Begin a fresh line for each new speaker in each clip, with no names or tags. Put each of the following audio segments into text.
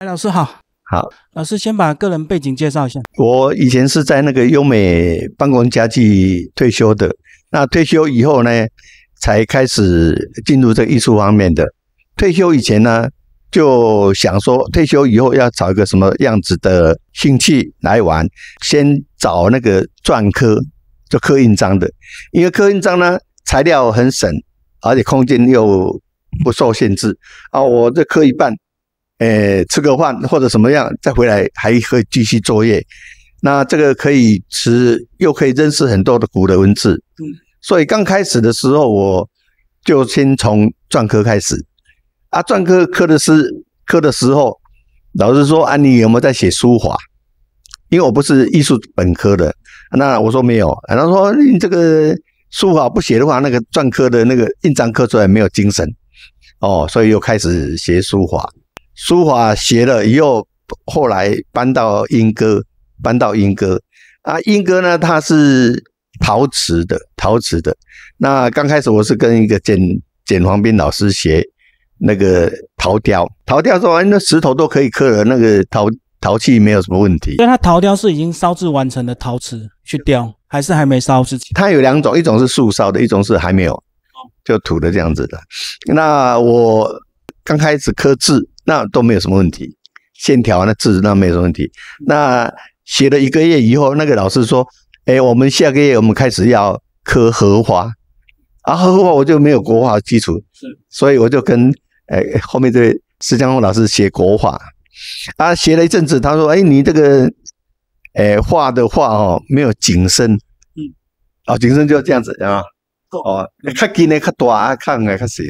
哎，老师好，好。老师先把个人背景介绍一下。
我以前是在那个优美办公家具退休的。那退休以后呢，才开始进入这艺术方面的。退休以前呢，就想说退休以后要找一个什么样子的兴趣来玩。先找那个篆刻，就刻印章的。因为刻印章呢，材料很省，而且空间又不受限制。啊，我这刻一半。诶，吃个饭或者什么样，再回来还可以继续作业。那这个可以吃，又可以认识很多的古的文字。所以刚开始的时候，我就先从篆刻开始啊。篆刻刻的是刻的时候，老师说：“啊，你有没有在写书法？”因为我不是艺术本科的，那我说没有。然后说：“你这个书法不写的话，那个篆刻的那个印章刻出来没有精神哦。”所以又开始写书法。书法学了，以后后来搬到英歌，搬到英歌啊。英歌呢，它是陶瓷的，陶瓷的。那刚开始我是跟一个简简黄斌老师学那个陶雕，陶雕说，那石头都可以刻，了，那个陶陶器没有什么问题。
那它陶雕是已经烧制完成的陶瓷
去雕，还是还没烧制？它有两种，一种是素烧的，一种是还没有，就土的这样子的。那我刚开始刻字。那都没有什么问题，线条那字那没有什么问题。那写了一个月以后，那个老师说：“哎，我们下个月我们开始要刻荷花。”啊，荷花我就没有国画基础，所以我就跟哎后面这位施江红老师学国画。啊，学了一阵子，他说：“哎，你这个，哎画的画哦，没有景深。”嗯，啊，景深就要这样子啊。哦，较近的较大啊，看的较细。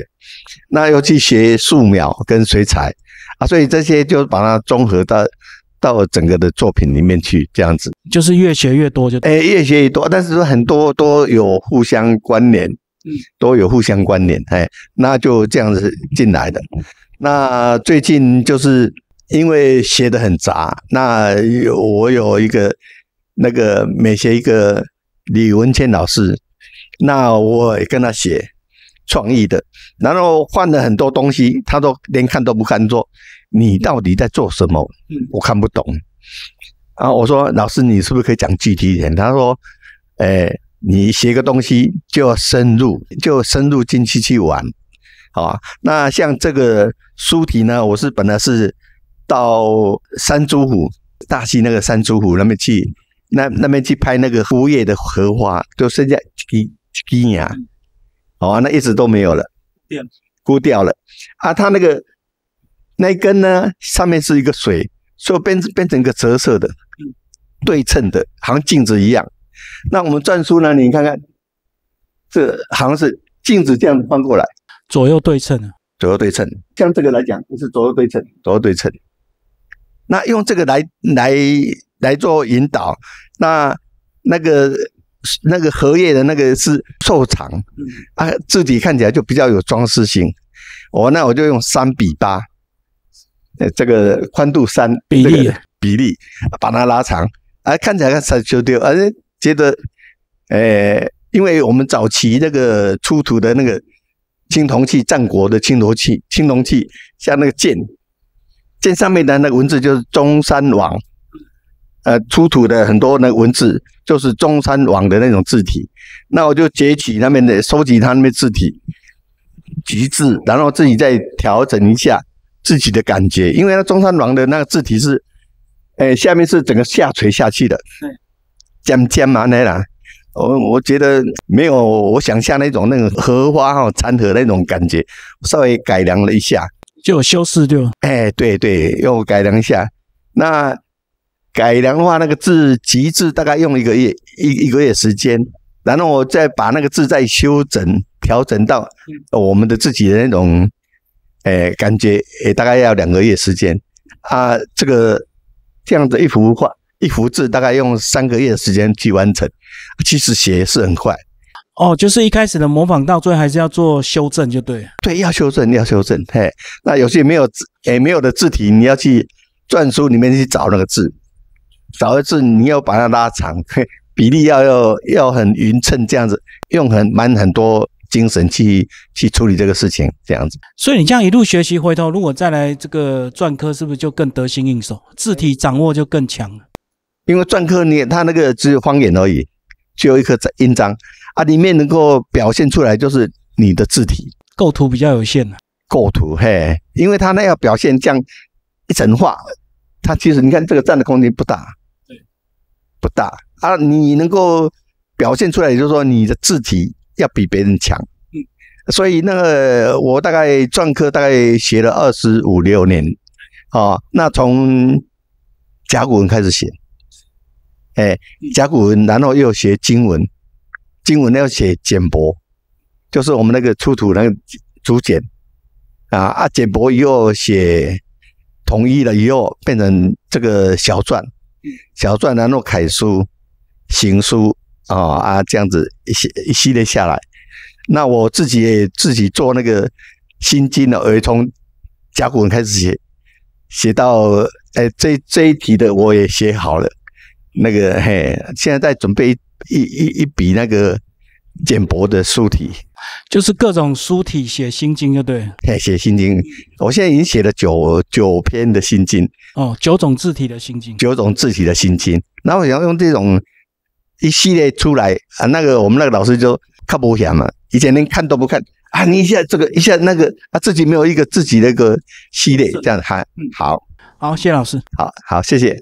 那又去学素描跟水彩啊，所以这些就把它综合到到整个的作品里面去，这样子。就是越学越多就。哎，越学越多，但是说很多都有互相关联，都有互相关联。哎，那就这样子进来的。那最近就是因为学的很杂，那我有一个那个美协一个李文倩老师。那我也跟他写创意的，然后换了很多东西，他都连看都不看，说你到底在做什么？我看不懂。然后我说老师，你是不是可以讲具体一点？他说，哎，你写个东西就要深入，就深入进去去玩。啊，那像这个书题呢，我是本来是到三珠湖大溪那个三珠湖那边去，那那边去拍那个枯叶的荷花，就剩下几。吸呀，好啊，那一直都没有了，掉，枯掉了啊！它那个那一根呢，上面是一个水，就变变成一个折射的，对称的，好像镜子一样。那我们篆书呢，你看看，这好像是镜子这样翻过来，左右对称啊，左右对称。像这个来讲，就是左右对称，左右对称。那用这个来来来做引导，那那个。那个荷叶的那个是瘦长，啊，字体看起来就比较有装饰性。我那我就用三比八，呃，这个宽度三比例比例，把它拉长，啊，看起来才就就，而且觉得，哎，因为我们早期那个出土的那个青铜器，战国的青铜器，青铜器像那个剑，剑上面的那个文字就是中山王。呃，出土的很多那文字就是中山王的那种字体，那我就截取他们的，收集他那的字体，极致，然后自己再调整一下自己的感觉，因为那中山王的那个字体是，哎，下面是整个下垂下去的，尖尖嘛，那啦，我我觉得没有我想象那种那个荷花哈残荷那种感觉，稍微改良了一下，就修饰就，哎，对对，又改良一下，那。改良的话，那个字极致大概用一个月一一个月时间，然后我再把那个字再修整调整到我们的自己的那种，诶，感觉诶，大概要两个月时间啊。这个这样子一幅画一幅字大概用三个月的时间去完成，其实写是很快
哦。就是一开始的模仿到最后还是要做修正，就对。
对，要修正，要修正。嘿，那有些没有字诶，没有的字体，你要去篆书里面去找那个字。找一次，你要把它拉长，比例要要要很匀称，这样子，用很蛮很多精神去去处理这个事情，这样子。
所以你这样一路学习，回头如果再来这个篆刻，是不是就更得心应手，字体掌握就更强？
因为篆刻，你它那个只有方言而已，就一颗印章啊，里面能够表现出来就是你的字体构图比较有限了。构图，嘿，因为它那要表现这样一整画，它其实你看这个占的空间不大。不大啊！你能够表现出来，也就是说你的字体要比别人强。嗯，所以那个我大概篆刻大概学了二十五六年，啊，那从甲骨文开始写，哎，甲骨文，然后又学金文，金文要写简帛，就是我们那个出土那个竹简啊啊，简帛以后写统一了以后变成这个小篆。小篆南然后楷书、行书啊，啊，这样子一系一系列下来。那我自己也自己做那个《心经》的，儿从甲骨文开始写，写到诶，这这一题的我也写好了。那个嘿，现在在准备一一一笔那个简帛的书体。就是各种书体写心经就对，嘿，写心经，我现在已经写了九九篇的心经，哦，九种字体的心经，九种字体的心经，然后我要用这种一系列出来啊，那个我们那个老师就看不下嘛，以前连看都不看啊，你一下这个一下那个，他自己没有一个自己的一个系列这样子哈，嗯，好，好，谢谢老师，好好谢谢。